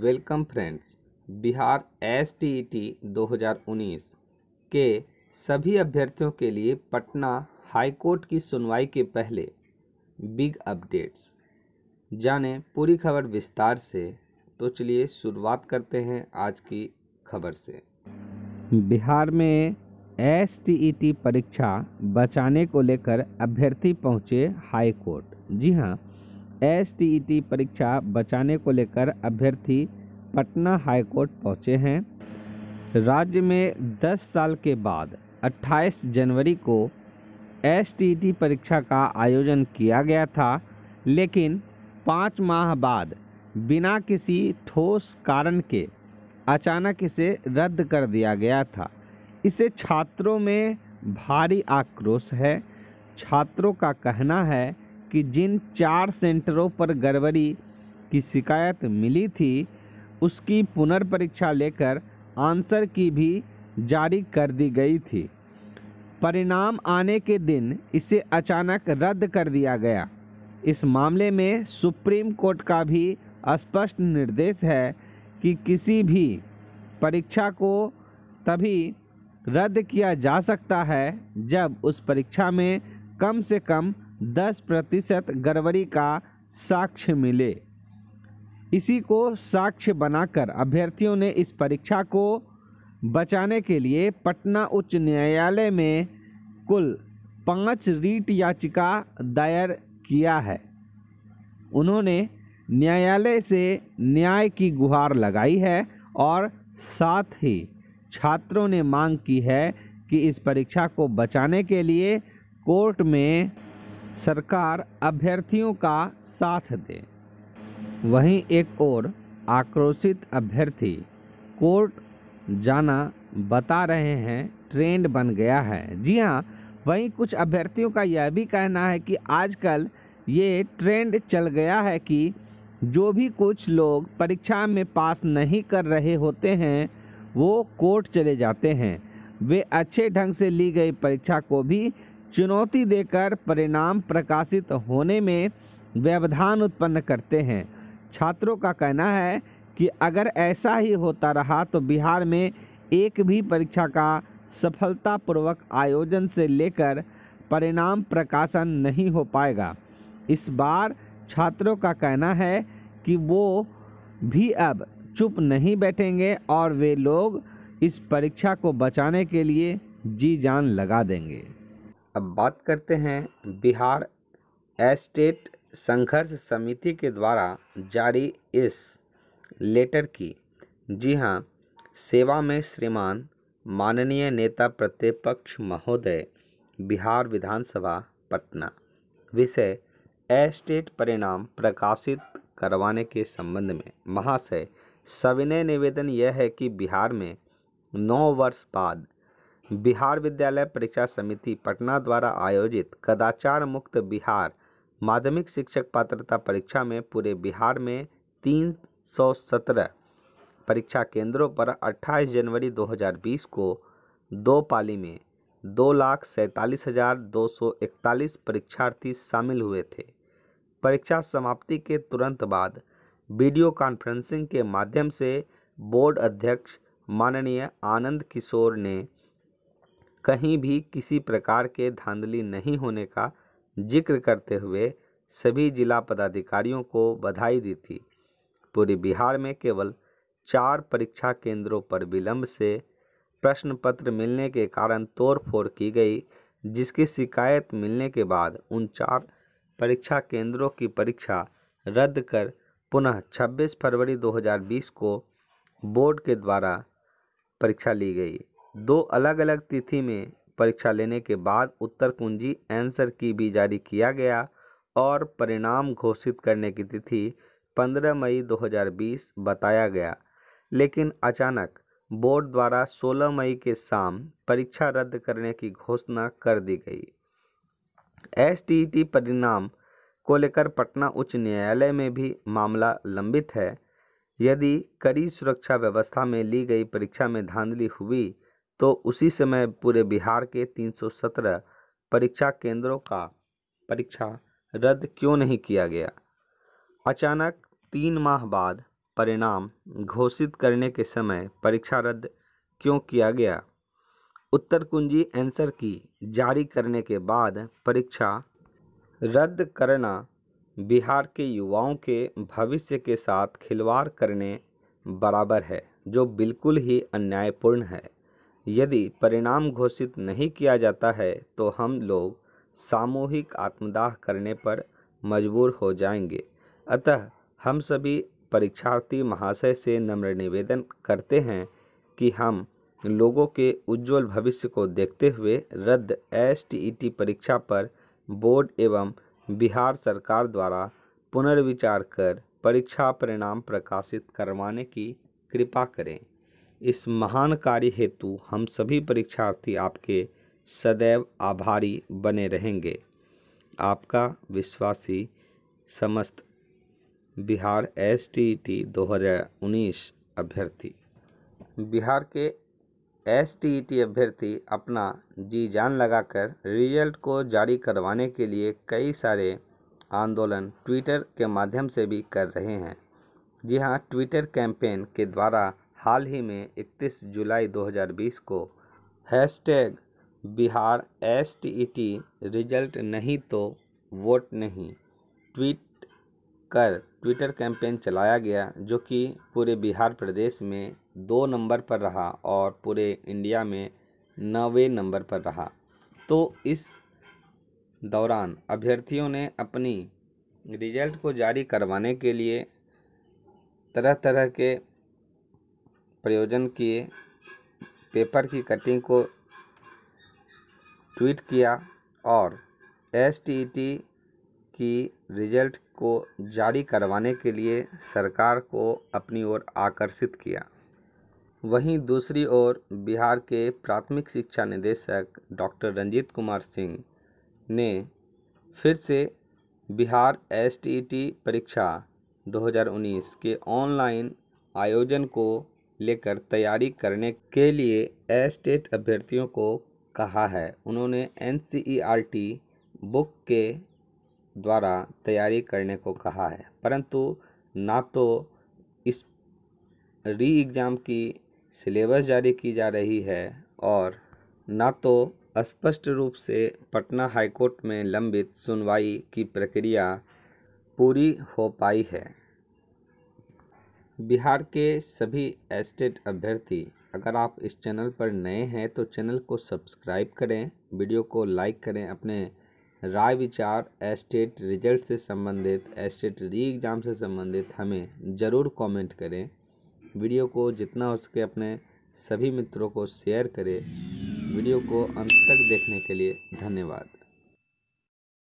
welcome friends Bihar S T E T दो के सभी अभ्यर्थियों के लिए पटना हाईकोर्ट की सुनवाई के पहले बिग अपडेट्स जाने पूरी खबर विस्तार से तो चलिए शुरुआत करते हैं आज की खबर से बिहार में एस परीक्षा बचाने को लेकर अभ्यर्थी पहुंचे हाईकोर्ट जी हाँ एस e परीक्षा बचाने को लेकर अभ्यर्थी पटना हाईकोर्ट पहुंचे हैं राज्य में 10 साल के बाद 28 जनवरी को एस e परीक्षा का आयोजन किया गया था लेकिन पाँच माह बाद बिना किसी ठोस कारण के अचानक इसे रद्द कर दिया गया था इसे छात्रों में भारी आक्रोश है छात्रों का कहना है कि जिन चार सेंटरों पर गड़बड़ी की शिकायत मिली थी उसकी पुनर्परीक्षा लेकर आंसर की भी जारी कर दी गई थी परिणाम आने के दिन इसे अचानक रद्द कर दिया गया इस मामले में सुप्रीम कोर्ट का भी स्पष्ट निर्देश है कि किसी भी परीक्षा को तभी रद्द किया जा सकता है जब उस परीक्षा में कम से कम 10 प्रतिशत गड़बड़ी का साक्ष्य मिले इसी को साक्ष्य बनाकर अभ्यर्थियों ने इस परीक्षा को बचाने के लिए पटना उच्च न्यायालय में कुल पाँच रीट याचिका दायर किया है उन्होंने न्यायालय से न्याय की गुहार लगाई है और साथ ही छात्रों ने मांग की है कि इस परीक्षा को बचाने के लिए कोर्ट में सरकार अभ्यर्थियों का साथ दे वहीं एक और आक्रोशित अभ्यर्थी कोर्ट जाना बता रहे हैं ट्रेंड बन गया है जी हाँ वहीं कुछ अभ्यर्थियों का यह भी कहना है कि आजकल ये ट्रेंड चल गया है कि जो भी कुछ लोग परीक्षा में पास नहीं कर रहे होते हैं वो कोर्ट चले जाते हैं वे अच्छे ढंग से ली गई परीक्षा को भी चुनौती देकर परिणाम प्रकाशित होने में व्यवधान उत्पन्न करते हैं छात्रों का कहना है कि अगर ऐसा ही होता रहा तो बिहार में एक भी परीक्षा का सफलतापूर्वक आयोजन से लेकर परिणाम प्रकाशन नहीं हो पाएगा इस बार छात्रों का कहना है कि वो भी अब चुप नहीं बैठेंगे और वे लोग इस परीक्षा को बचाने के लिए जी जान लगा देंगे अब बात करते हैं बिहार एस्टेट संघर्ष समिति के द्वारा जारी इस लेटर की जी हाँ सेवा में श्रीमान माननीय नेता प्रतिपक्ष महोदय बिहार विधानसभा पटना विषय एस्टेट परिणाम प्रकाशित करवाने के संबंध में महाशय सविनय निवेदन यह है कि बिहार में नौ वर्ष बाद बिहार विद्यालय परीक्षा समिति पटना द्वारा आयोजित कदाचार मुक्त बिहार माध्यमिक शिक्षक पात्रता परीक्षा में पूरे बिहार में 317 परीक्षा केंद्रों पर 28 जनवरी 2020 को दो पाली में दो लाख सैंतालीस हज़ार दो सौ इकतालीस परीक्षार्थी शामिल हुए थे परीक्षा समाप्ति के तुरंत बाद वीडियो कॉन्फ्रेंसिंग के माध्यम से बोर्ड अध्यक्ष माननीय आनंद किशोर ने कहीं भी किसी प्रकार के धांधली नहीं होने का जिक्र करते हुए सभी जिला पदाधिकारियों को बधाई दी थी पूरे बिहार में केवल चार परीक्षा केंद्रों पर विलंब से प्रश्न पत्र मिलने के कारण तोड़फोड़ की गई जिसकी शिकायत मिलने के बाद उन चार परीक्षा केंद्रों की परीक्षा रद्द कर पुनः 26 फरवरी 2020 को बोर्ड के द्वारा परीक्षा ली गई दो अलग अलग तिथि में परीक्षा लेने के बाद उत्तर कुंजी आंसर की भी जारी किया गया और परिणाम घोषित करने की तिथि 15 मई 2020 बताया गया लेकिन अचानक बोर्ड द्वारा 16 मई के शाम परीक्षा रद्द करने की घोषणा कर दी गई एस e परिणाम को लेकर पटना उच्च न्यायालय में भी मामला लंबित है यदि कड़ी सुरक्षा व्यवस्था में ली गई परीक्षा में धांधली हुई तो उसी समय पूरे बिहार के 317 परीक्षा केंद्रों का परीक्षा रद्द क्यों नहीं किया गया अचानक तीन माह बाद परिणाम घोषित करने के समय परीक्षा रद्द क्यों किया गया उत्तर कुंजी आंसर की जारी करने के बाद परीक्षा रद्द करना बिहार के युवाओं के भविष्य के साथ खिलवाड़ करने बराबर है जो बिल्कुल ही अन्यायपूर्ण है यदि परिणाम घोषित नहीं किया जाता है तो हम लोग सामूहिक आत्मदाह करने पर मजबूर हो जाएंगे अतः हम सभी परीक्षार्थी महाशय से नम्र निवेदन करते हैं कि हम लोगों के उज्जवल भविष्य को देखते हुए रद्द एस परीक्षा पर बोर्ड एवं बिहार सरकार द्वारा पुनर्विचार कर परीक्षा परिणाम प्रकाशित करवाने की कृपा करें इस महान कार्य हेतु हम सभी परीक्षार्थी आपके सदैव आभारी बने रहेंगे आपका विश्वासी समस्त बिहार एस टी टी दो अभ्यर्थी बिहार के एस टी टी अभ्यर्थी अपना जी जान लगाकर रिजल्ट को जारी करवाने के लिए कई सारे आंदोलन ट्विटर के माध्यम से भी कर रहे हैं जी हाँ ट्विटर कैंपेन के द्वारा हाल ही में 31 जुलाई 2020 को hashtag Bihar S T E T result नहीं तो वोट नहीं ट्वीट कर ट्विटर कैंपेन चलाया गया जो कि पूरे बिहार प्रदेश में दो नंबर पर रहा और पूरे इंडिया में नवे नंबर पर रहा तो इस दौरान अभ्यर्थियों ने अपनी रिजल्ट को जारी करवाने के लिए तरह तरह के प्रयोजन किए पेपर की कटिंग को ट्वीट किया और एस की रिजल्ट को जारी करवाने के लिए सरकार को अपनी ओर आकर्षित किया वहीं दूसरी ओर बिहार के प्राथमिक शिक्षा निदेशक डॉक्टर रंजीत कुमार सिंह ने फिर से बिहार एस परीक्षा 2019 के ऑनलाइन आयोजन को लेकर तैयारी करने के लिए एस्टेट अभ्यर्थियों को कहा है उन्होंने एन बुक के द्वारा तैयारी करने को कहा है परंतु ना तो इस री एग्ज़ाम की सिलेबस जारी की जा रही है और ना तो स्पष्ट रूप से पटना हाईकोर्ट में लंबित सुनवाई की प्रक्रिया पूरी हो पाई है बिहार के सभी एस्टेट अभ्यर्थी अगर आप इस चैनल पर नए हैं तो चैनल को सब्सक्राइब करें वीडियो को लाइक करें अपने राय विचार एस्टेट रिजल्ट से संबंधित एस्टेट री एग्ज़ाम से संबंधित हमें ज़रूर कमेंट करें वीडियो को जितना हो सके अपने सभी मित्रों को शेयर करें वीडियो को अंत तक देखने के लिए धन्यवाद